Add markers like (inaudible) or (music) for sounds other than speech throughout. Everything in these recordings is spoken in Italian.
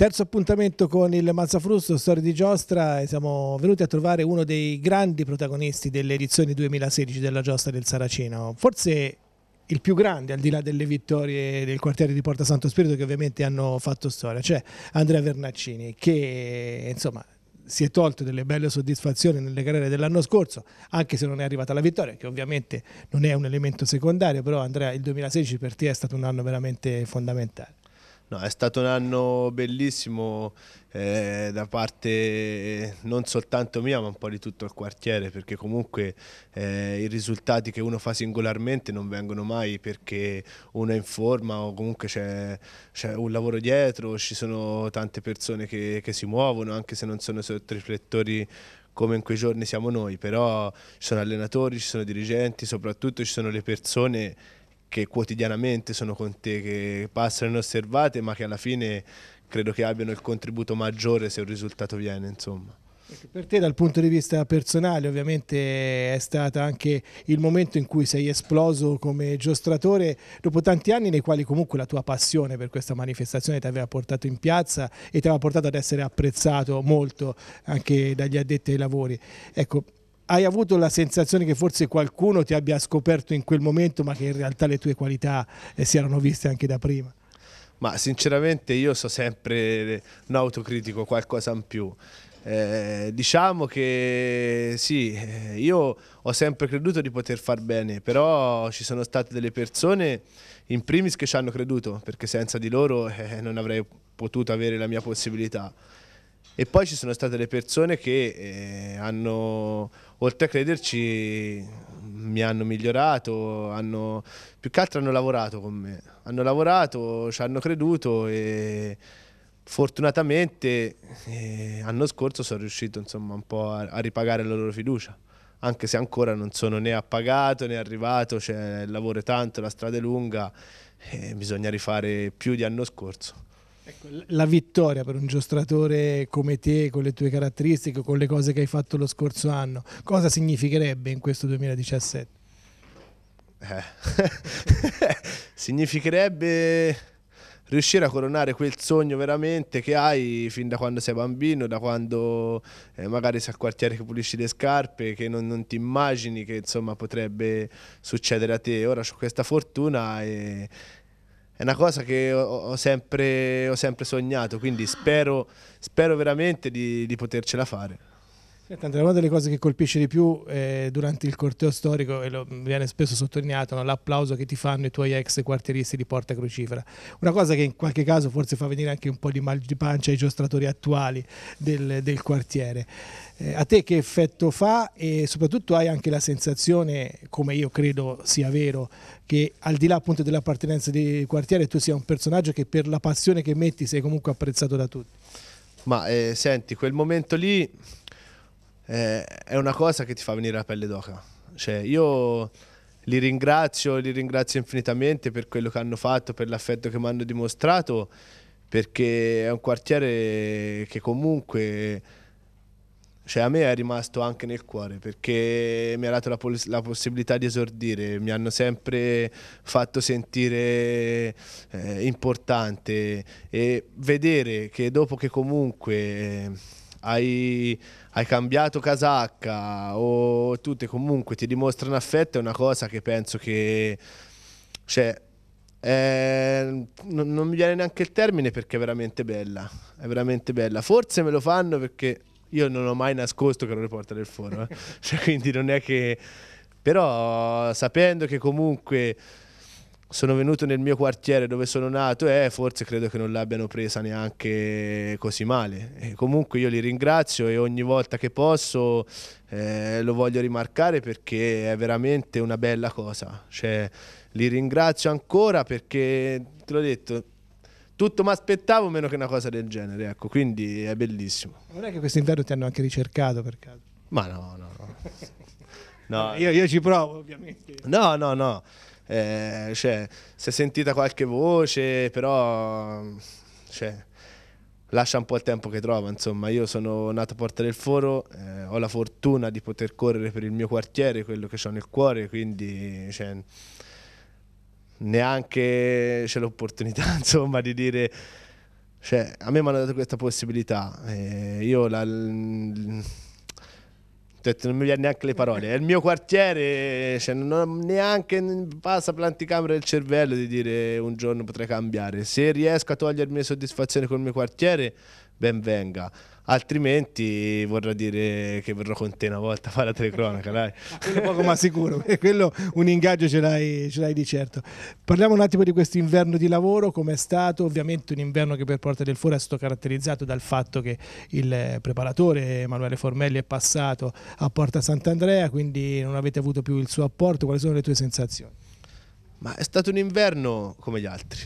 Terzo appuntamento con il Mazzafrusto, Storia di Giostra, siamo venuti a trovare uno dei grandi protagonisti delle edizioni 2016 della Giostra del Saraceno, forse il più grande al di là delle vittorie del quartiere di Porta Santo Spirito che ovviamente hanno fatto storia, cioè Andrea Vernaccini che insomma si è tolto delle belle soddisfazioni nelle carriere dell'anno scorso, anche se non è arrivata la vittoria, che ovviamente non è un elemento secondario, però Andrea il 2016 per te è stato un anno veramente fondamentale. No, è stato un anno bellissimo eh, da parte non soltanto mia ma un po' di tutto il quartiere perché comunque eh, i risultati che uno fa singolarmente non vengono mai perché uno è in forma o comunque c'è, un lavoro dietro, ci sono tante persone che, che si muovono anche se non sono sotto riflettori come in quei giorni siamo noi, però ci sono allenatori, ci sono dirigenti, soprattutto ci sono le persone che quotidianamente sono con te, che passano inosservate, ma che alla fine credo che abbiano il contributo maggiore se un risultato viene, insomma. Ecco, per te dal punto di vista personale ovviamente è stato anche il momento in cui sei esploso come giostratore dopo tanti anni nei quali comunque la tua passione per questa manifestazione ti aveva portato in piazza e ti aveva portato ad essere apprezzato molto anche dagli addetti ai lavori. Ecco, hai avuto la sensazione che forse qualcuno ti abbia scoperto in quel momento, ma che in realtà le tue qualità eh, si erano viste anche da prima? Ma sinceramente io so sempre eh, un autocritico, qualcosa in più. Eh, diciamo che sì, eh, io ho sempre creduto di poter far bene, però ci sono state delle persone in primis che ci hanno creduto, perché senza di loro eh, non avrei potuto avere la mia possibilità. E poi ci sono state le persone che eh, hanno oltre a crederci mi hanno migliorato, hanno, più che altro hanno lavorato con me, hanno lavorato, ci hanno creduto e fortunatamente eh, l'anno scorso sono riuscito insomma, un po' a, a, ripagare la loro fiducia, anche se ancora non sono né appagato né arrivato, cioè, il lavoro è tanto, la strada è lunga, eh, bisogna rifare più di anno scorso. Ecco, la vittoria per un giostratore come te, con le tue caratteristiche, con le cose che hai fatto lo scorso anno, cosa significherebbe in questo 2017? Eh. (laughs) significherebbe riuscire a coronare quel sogno veramente che hai fin da quando sei bambino, da quando eh, magari sei al quartiere che pulisci le scarpe, che non, non ti immagini che insomma, potrebbe succedere a te. Ora ho questa fortuna e è una cosa che ho, sempre, ho sempre, sognato, quindi spero, spero veramente di, di potercela fare. Senta, eh, una delle cose che colpisce di più eh, durante il corteo storico, e lo, viene spesso sottolineato, no? l'applauso che ti fanno i tuoi ex quartieristi di Porta Crocifera. Una cosa che in qualche caso forse fa venire anche un po' di mal di pancia ai giostratori attuali del, del quartiere. Eh, a te che effetto fa e soprattutto hai anche la sensazione, come io credo sia vero, che al di là appunto dell'appartenenza di quartiere tu sia un personaggio che per la passione che metti sei comunque apprezzato da tutti. Ma eh, senti, quel momento lì eh, è una cosa che ti fa venire la pelle d'oca. Cioè, io li ringrazio, li ringrazio infinitamente per quello che hanno fatto, per l'affetto che mi hanno dimostrato, perché è un quartiere che comunque cioè a me è rimasto anche nel cuore perché mi ha dato la, poss- la possibilità di esordire, mi hanno sempre fatto sentire eh, importante e vedere che dopo che comunque hai, hai cambiato casacca o tutte comunque ti dimostrano affetto è una cosa che penso che... Cioè, eh, non, non, mi viene neanche il termine perché è veramente bella. È veramente bella. Forse me lo fanno perché io non ho mai nascosto che ero riporta del foro. Eh. (laughs) cioè, quindi non è che. Però sapendo che comunque sono venuto nel mio quartiere dove sono nato e eh, forse credo che non l'abbiano presa neanche così male. E comunque io li ringrazio e ogni volta che posso eh, lo voglio rimarcare perché è veramente una bella cosa. Cioè, li ringrazio ancora perché, te l'ho detto, tutto mi aspettavo meno che una cosa del genere, ecco, quindi è bellissimo. Non è che quest'inverno ti hanno anche ricercato per caso? Ma no, no, no. (laughs) no. io, io ci provo ovviamente. No, no, no eh, cioè, si è sentita qualche voce, però cioè, lascia un po' il tempo che trova. Insomma, io sono nato a Porta del Foro, eh, ho la fortuna di poter correre per il mio quartiere, quello che ho nel cuore, quindi cioè, neanche c'è l'opportunità (laughs) insomma, di dire... Cioè, a me mi hanno dato questa possibilità, eh, io la, non mi viene neanche le parole. È il mio quartiere, cioè, non neanche passa per l'anticamera del cervello di dire un giorno potrei cambiare. Se riesco a togliermi le soddisfazioni col mio quartiere, ben venga. Altrimenti vorrà dire che verrò con te una volta a (laughs) fare la telecronaca, dai. quello poco ma sicuro, (laughs) eh, quello un ingaggio ce l'hai, ce l'hai di certo. Parliamo un attimo di questo inverno di lavoro, com'è stato? Ovviamente un inverno che per Porta del Fuori è stato caratterizzato dal fatto che il preparatore Emanuele Formelli è passato a Porta Sant'Andrea, quindi non avete avuto più il suo apporto. Quali sono le tue sensazioni? Ma è stato un inverno come gli altri,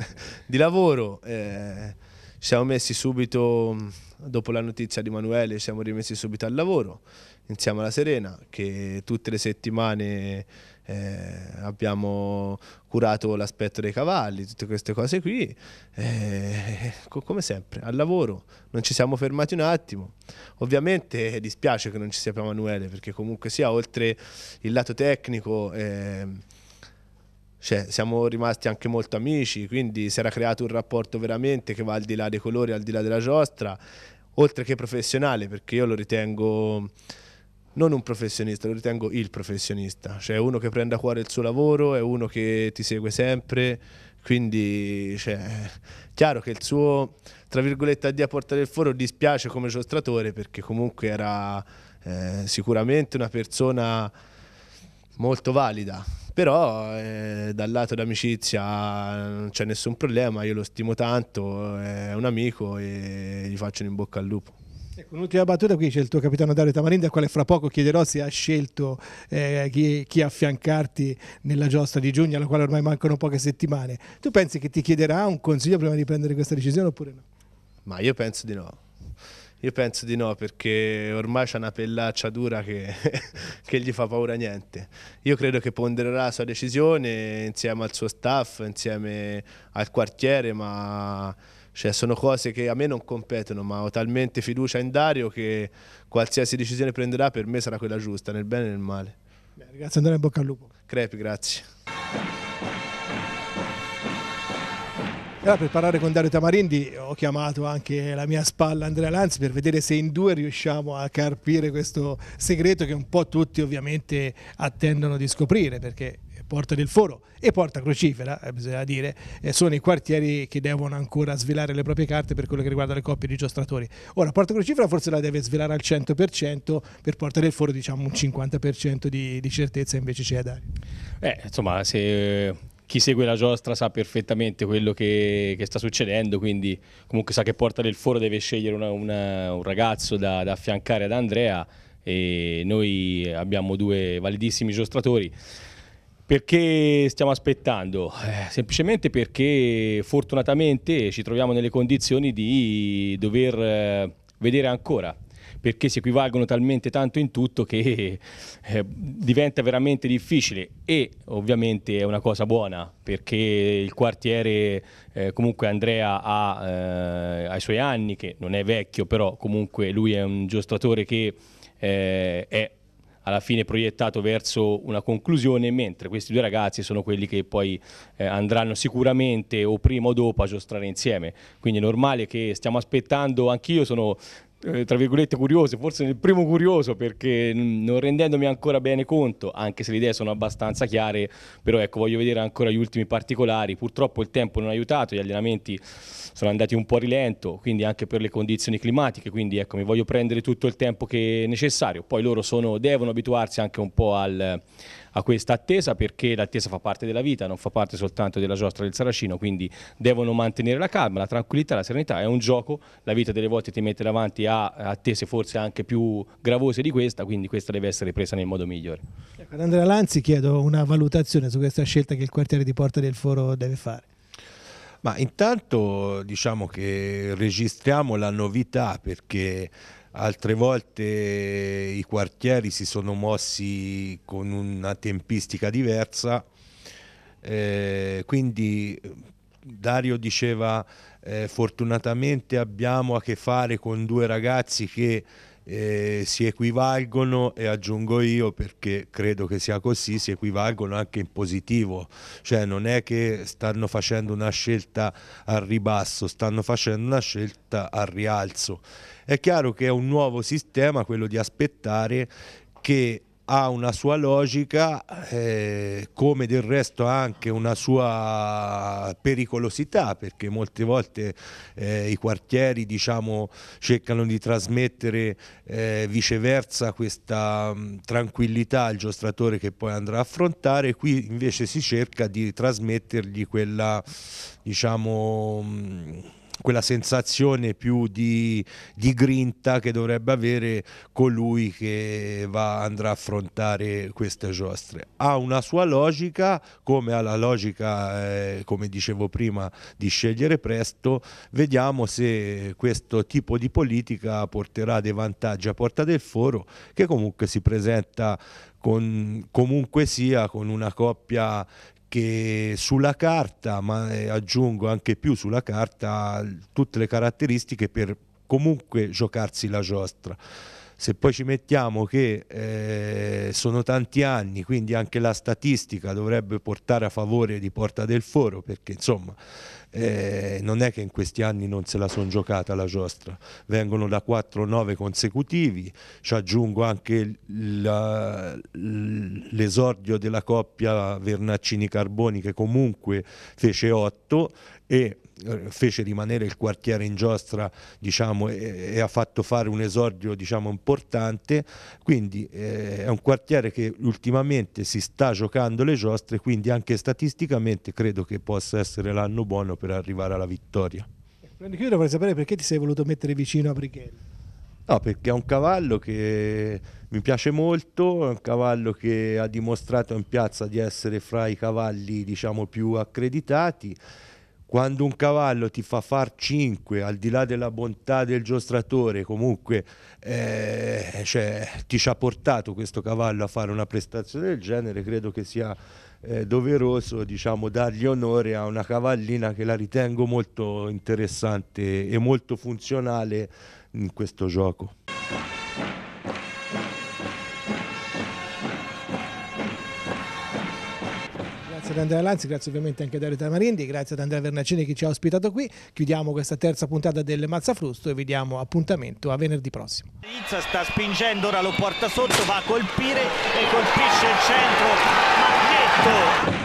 (laughs) di lavoro. Eh siamo messi subito, dopo la notizia di Emanuele, siamo rimessi subito al lavoro, insieme alla Serena, che tutte le settimane eh, abbiamo curato l'aspetto dei cavalli, tutte queste cose qui, eh, come sempre, al lavoro, non ci siamo fermati un attimo. Ovviamente eh, dispiace che non ci sia più Emanuele, perché comunque sia, oltre il lato tecnico... Eh, cioè, siamo rimasti anche molto amici, quindi si era creato un rapporto veramente che va al di là dei colori, al di là della giostra, oltre che professionale, perché io lo ritengo non un professionista, lo ritengo il professionista, cioè uno che prende a cuore il suo lavoro, è uno che ti segue sempre, quindi cioè, chiaro che il suo, tra virgolette, addio a portare il foro dispiace come giostratore, perché comunque era eh, sicuramente una persona molto valida, però eh, dal lato d'amicizia non c'è nessun problema, io lo stimo tanto, è un amico e gli faccio un in bocca al lupo. Ecco, un'ultima battuta, qui c'è il tuo capitano Dario Tamarinda, al quale fra poco chiederò se ha scelto eh, chi, chi, affiancarti nella giostra di giugno, alla quale ormai mancano poche settimane. Tu pensi che ti chiederà un consiglio prima di prendere questa decisione oppure no? Ma io penso di no. Io penso di no perché ormai c'è una pellaccia dura che, (laughs) che gli fa paura niente. Io credo che pondererà la sua decisione insieme al suo staff, insieme al quartiere, ma cioè, sono cose che a me non competono, ma ho talmente fiducia in Dario che qualsiasi decisione prenderà per me sarà quella giusta, nel bene e nel male. Beh, grazie Andrea, bocca al lupo. Crepi, grazie. Allora, ah, per parlare con Dario Tamarindi ho chiamato anche la mia spalla Andrea Lanzi per vedere se in due riusciamo a carpire questo segreto che un po' tutti ovviamente attendono di scoprire perché Porta del Foro e Porta Crocifera, eh, bisogna dire, eh, sono i quartieri che devono ancora svelare le proprie carte per quello che riguarda le coppie di giostratori. Ora, Porta Crocifera forse la deve svelare al 100%, per Porta del Foro diciamo un 50% di, di certezza invece c'è Dario. Eh, insomma, se chi segue la giostra sa perfettamente quello che, che, sta succedendo, quindi comunque sa che Porta del Foro deve scegliere una, una, un ragazzo da, da, affiancare ad Andrea e noi abbiamo due validissimi giostratori. Perché stiamo aspettando? Eh, semplicemente perché fortunatamente ci troviamo nelle condizioni di dover eh, vedere ancora perché si equivalgono talmente tanto in tutto che eh, diventa veramente difficile e ovviamente è una cosa buona perché il quartiere eh, comunque Andrea ha eh, ai suoi anni che non è vecchio però comunque lui è un giostratore che eh, è alla fine proiettato verso una conclusione, mentre questi due ragazzi sono quelli che poi eh, andranno sicuramente o prima o dopo a giostrare insieme. Quindi è normale che stiamo aspettando, anch'io sono eh, tra virgolette curioso, forse nel primo curioso perché non rendendomi ancora bene conto, anche se le idee sono abbastanza chiare, però ecco voglio vedere ancora gli ultimi particolari, purtroppo il tempo non ha aiutato, gli allenamenti sono andati un po' a rilento, quindi anche per le condizioni climatiche, quindi ecco mi voglio prendere tutto il tempo che è necessario, poi loro sono, devono abituarsi anche un po' al a questa attesa perché l'attesa fa parte della vita, non fa parte soltanto della giostra del Saracino, quindi devono mantenere la calma, la tranquillità, la serenità, è un gioco, la vita delle volte ti mette davanti a attese forse anche più gravose di questa, quindi questa deve essere presa nel modo migliore. Ecco, ad Andrea Lanzi chiedo una valutazione su questa scelta che il quartiere di Porta del Foro deve fare. Ma intanto diciamo che registriamo la novità perché altre volte i quartieri si sono mossi con una tempistica diversa, eh, quindi Dario diceva eh, fortunatamente abbiamo a che fare con due ragazzi che eh, si equivalgono e aggiungo io perché credo che sia così, si equivalgono anche in positivo, cioè non è che stanno facendo una scelta al ribasso, stanno facendo una scelta al rialzo. È chiaro che è un nuovo sistema quello di aspettare che ha una sua logica, eh, come del resto anche una sua pericolosità, perché molte volte eh, i quartieri diciamo, cercano di trasmettere eh, viceversa questa mh, mm, tranquillità al giostratore che poi andrà a affrontare, qui invece si cerca di trasmettergli quella, diciamo, mh, mm, quella sensazione più di, di grinta che dovrebbe avere colui che va, andrà a affrontare queste giostre. Ha una sua logica, come ha la logica, eh, come dicevo prima, di scegliere presto, vediamo se questo tipo di politica porterà dei vantaggi a Porta del Foro, che comunque si presenta con, comunque sia con una coppia che sulla carta, ma eh, aggiungo anche più sulla carta, tutte le caratteristiche per comunque giocarsi la giostra. Se poi ci mettiamo che eh, sono tanti anni, quindi anche la statistica dovrebbe portare a favore di Porta del Foro, perché insomma eh, non è che in questi anni non se la sono giocata la giostra, vengono da 4-9 consecutivi, ci aggiungo anche l'esordio della coppia Vernaccini-Carboni che comunque fece 8 e eh, fece rimanere il quartiere in giostra diciamo, e, e, ha fatto fare un esordio diciamo, importante, quindi eh, è un quartiere che ultimamente si sta giocando le giostre, quindi anche statisticamente credo che possa essere l'anno buono per arrivare alla vittoria. Io vorrei sapere perché ti sei voluto mettere vicino a Brichelli. No, perché è un cavallo che mi piace molto, è un cavallo che ha dimostrato in piazza di essere fra i cavalli diciamo, più accreditati quando un cavallo ti fa far 5 al di là della bontà del giostratore comunque eh, cioè, ti ci ha portato questo cavallo a fare una prestazione del genere credo che sia eh, doveroso diciamo, dargli onore a una cavallina che la ritengo molto interessante e molto funzionale in questo gioco Grazie ad Andrea Lanzi, grazie ovviamente anche a Dario Tamarindi, grazie ad Andrea Vernacini che ci ha ospitato qui. Chiudiamo questa terza puntata del Mazzafrusto e vi diamo appuntamento a venerdì prossimo. Izza sta spingendo, ora lo porta sotto, va a colpire e colpisce il centro. Magnetto!